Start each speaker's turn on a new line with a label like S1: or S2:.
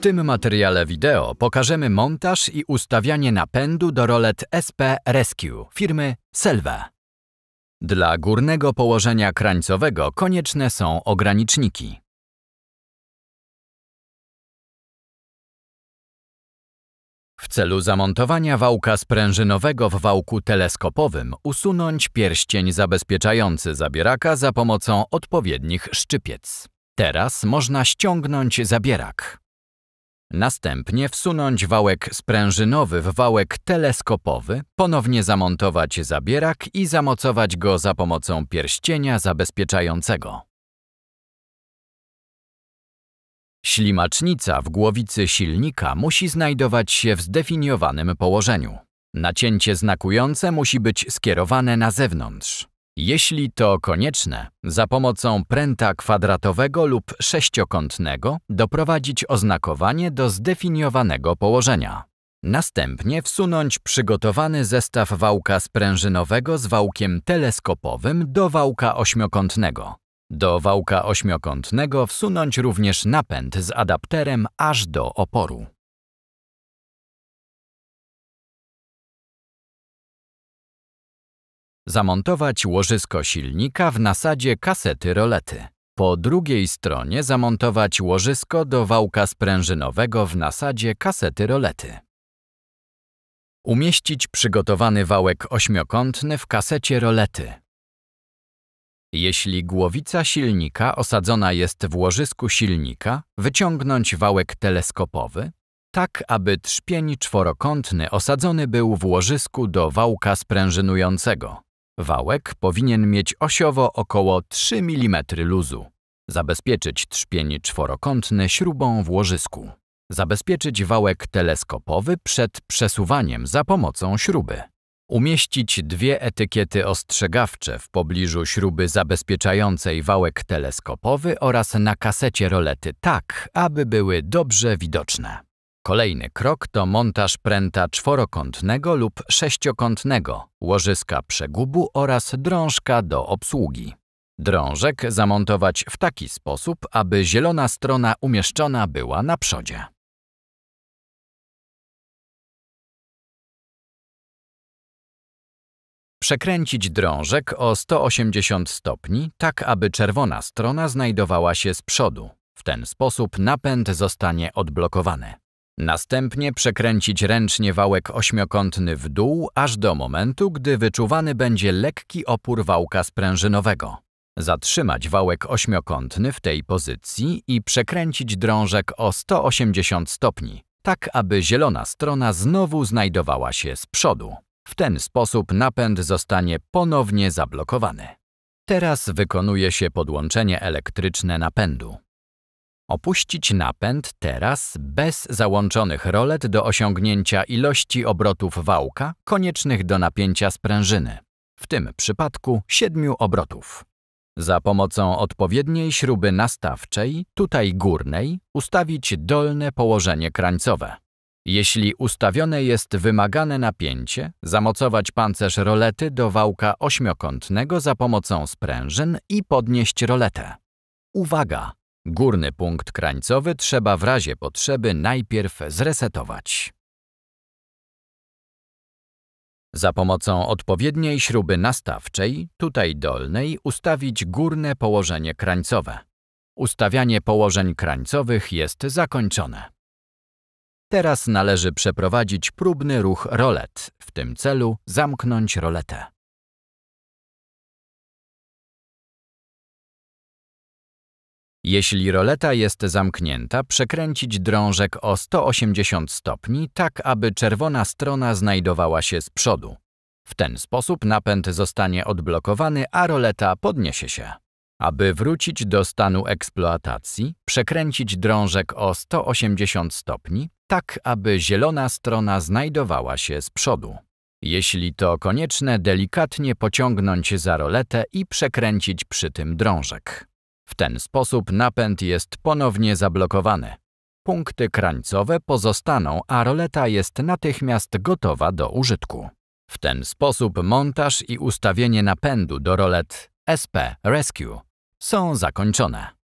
S1: tym materiale wideo pokażemy montaż i ustawianie napędu do rolet SP Rescue firmy Selva. Dla górnego położenia krańcowego konieczne są ograniczniki. W celu zamontowania wałka sprężynowego w wałku teleskopowym usunąć pierścień zabezpieczający zabieraka za pomocą odpowiednich szczypiec. Teraz można ściągnąć zabierak. Następnie wsunąć wałek sprężynowy w wałek teleskopowy, ponownie zamontować zabierak i zamocować go za pomocą pierścienia zabezpieczającego. Ślimacznica w głowicy silnika musi znajdować się w zdefiniowanym położeniu. Nacięcie znakujące musi być skierowane na zewnątrz. Jeśli to konieczne, za pomocą pręta kwadratowego lub sześciokątnego doprowadzić oznakowanie do zdefiniowanego położenia. Następnie wsunąć przygotowany zestaw wałka sprężynowego z wałkiem teleskopowym do wałka ośmiokątnego. Do wałka ośmiokątnego wsunąć również napęd z adapterem aż do oporu. Zamontować łożysko silnika w nasadzie kasety rolety. Po drugiej stronie zamontować łożysko do wałka sprężynowego w nasadzie kasety rolety. Umieścić przygotowany wałek ośmiokątny w kasecie rolety. Jeśli głowica silnika osadzona jest w łożysku silnika, wyciągnąć wałek teleskopowy, tak aby trzpień czworokątny osadzony był w łożysku do wałka sprężynującego. Wałek powinien mieć osiowo około 3 mm luzu. Zabezpieczyć trzpień czworokątny śrubą w łożysku. Zabezpieczyć wałek teleskopowy przed przesuwaniem za pomocą śruby. Umieścić dwie etykiety ostrzegawcze w pobliżu śruby zabezpieczającej wałek teleskopowy oraz na kasecie rolety tak, aby były dobrze widoczne. Kolejny krok to montaż pręta czworokątnego lub sześciokątnego, łożyska przegubu oraz drążka do obsługi. Drążek zamontować w taki sposób, aby zielona strona umieszczona była na przodzie. Przekręcić drążek o 180 stopni, tak aby czerwona strona znajdowała się z przodu. W ten sposób napęd zostanie odblokowany. Następnie przekręcić ręcznie wałek ośmiokątny w dół, aż do momentu, gdy wyczuwany będzie lekki opór wałka sprężynowego. Zatrzymać wałek ośmiokątny w tej pozycji i przekręcić drążek o 180 stopni, tak aby zielona strona znowu znajdowała się z przodu. W ten sposób napęd zostanie ponownie zablokowany. Teraz wykonuje się podłączenie elektryczne napędu. Opuścić napęd teraz bez załączonych rolet do osiągnięcia ilości obrotów wałka koniecznych do napięcia sprężyny, w tym przypadku siedmiu obrotów. Za pomocą odpowiedniej śruby nastawczej, tutaj górnej, ustawić dolne położenie krańcowe. Jeśli ustawione jest wymagane napięcie, zamocować pancerz rolety do wałka ośmiokątnego za pomocą sprężyn i podnieść roletę. Uwaga! Górny punkt krańcowy trzeba w razie potrzeby najpierw zresetować. Za pomocą odpowiedniej śruby nastawczej, tutaj dolnej, ustawić górne położenie krańcowe. Ustawianie położeń krańcowych jest zakończone. Teraz należy przeprowadzić próbny ruch rolet. W tym celu zamknąć roletę. Jeśli roleta jest zamknięta, przekręcić drążek o 180 stopni, tak aby czerwona strona znajdowała się z przodu. W ten sposób napęd zostanie odblokowany, a roleta podniesie się. Aby wrócić do stanu eksploatacji, przekręcić drążek o 180 stopni, tak aby zielona strona znajdowała się z przodu. Jeśli to konieczne, delikatnie pociągnąć za roletę i przekręcić przy tym drążek. W ten sposób napęd jest ponownie zablokowany. Punkty krańcowe pozostaną, a roleta jest natychmiast gotowa do użytku. W ten sposób montaż i ustawienie napędu do rolet SP Rescue są zakończone.